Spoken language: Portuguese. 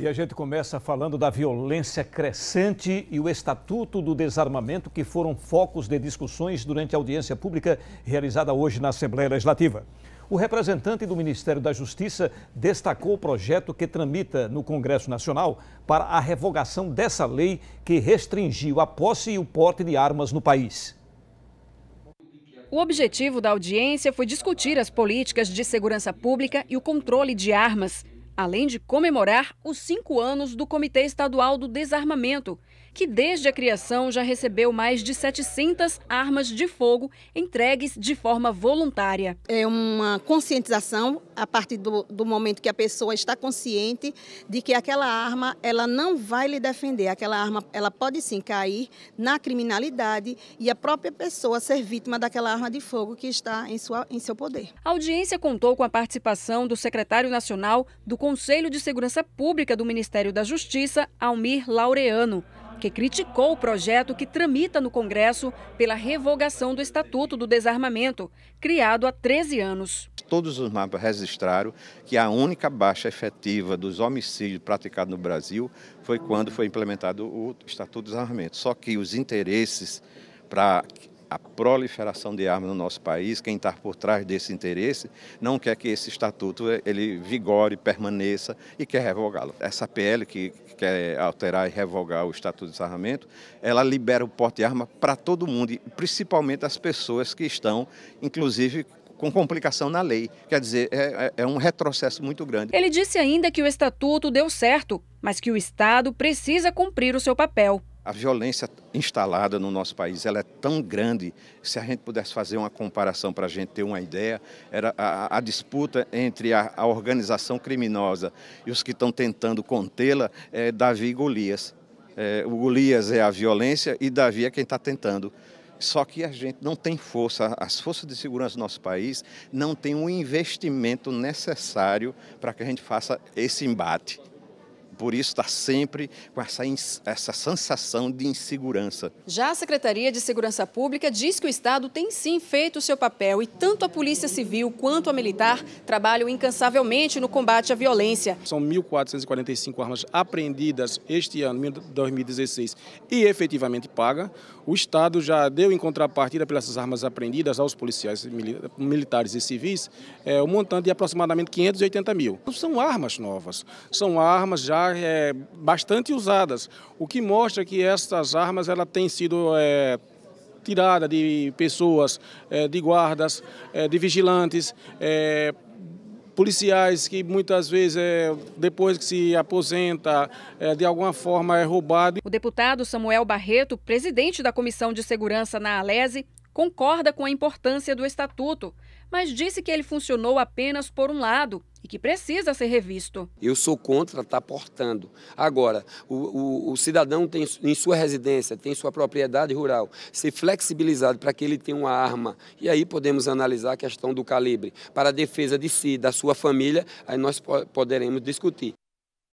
E a gente começa falando da violência crescente e o Estatuto do Desarmamento, que foram focos de discussões durante a audiência pública realizada hoje na Assembleia Legislativa. O representante do Ministério da Justiça destacou o projeto que tramita no Congresso Nacional para a revogação dessa lei que restringiu a posse e o porte de armas no país. O objetivo da audiência foi discutir as políticas de segurança pública e o controle de armas além de comemorar os cinco anos do Comitê Estadual do Desarmamento, que desde a criação já recebeu mais de 700 armas de fogo entregues de forma voluntária. É uma conscientização a partir do, do momento que a pessoa está consciente de que aquela arma ela não vai lhe defender, aquela arma ela pode sim cair na criminalidade e a própria pessoa ser vítima daquela arma de fogo que está em, sua, em seu poder. A audiência contou com a participação do secretário nacional do Conselho de Segurança Pública do Ministério da Justiça, Almir Laureano que criticou o projeto que tramita no Congresso pela revogação do Estatuto do Desarmamento, criado há 13 anos. Todos os mapas registraram que a única baixa efetiva dos homicídios praticados no Brasil foi quando foi implementado o Estatuto do Desarmamento. Só que os interesses para a proliferação de armas no nosso país, quem está por trás desse interesse, não quer que esse estatuto eh, ele vigore, permaneça e quer revogá-lo. Essa PL que quer alterar e revogar o estatuto de desarmamento, ela libera o porte de arma para todo mundo, principalmente as pessoas que estão, inclusive com complicação na lei. Quer dizer, é, é, é, um retrocesso muito grande. Ele disse ainda que o estatuto deu certo, mas que o Estado precisa cumprir o seu papel a violência instalada no nosso país ela é tão grande se a gente pudesse fazer uma comparação para a gente ter uma ideia era a, a disputa entre a, a, organização criminosa e os que estão tentando contê-la é Davi e Golias é, o Golias é a violência e Davi é quem está tentando só que a gente não tem força, as forças de segurança do nosso país não têm o um investimento necessário para que a gente faça esse embate por isso está sempre com essa, essa sensação de insegurança. Já a Secretaria de Segurança Pública diz que o Estado tem sim feito o seu papel e tanto a Polícia Civil quanto a Militar trabalham incansavelmente no combate à violência. São 1.445 armas apreendidas este ano, 2016, e efetivamente paga. O Estado já deu em contrapartida pelas armas apreendidas aos policiais militares e civis o eh, é, um montante de aproximadamente 580 mil. São armas novas, são armas já é, bastante usadas, o que mostra que essas armas ela têm sido é, tirada de pessoas, é, de guardas, é, de vigilantes, é, policiais que muitas vezes, é, depois que se aposenta, é, de alguma forma é roubado. O deputado Samuel Barreto, presidente da Comissão de Segurança na Alese, concorda com a importância do estatuto, mas disse que ele funcionou apenas por um lado que precisa ser revisto. Eu sou contra estar tá portando. Agora, o, o, o, cidadão tem em sua residência, tem sua propriedade rural, ser flexibilizado para que ele tenha uma arma. E aí podemos analisar a questão do calibre. Para a defesa de si, da sua família, aí nós poderemos discutir.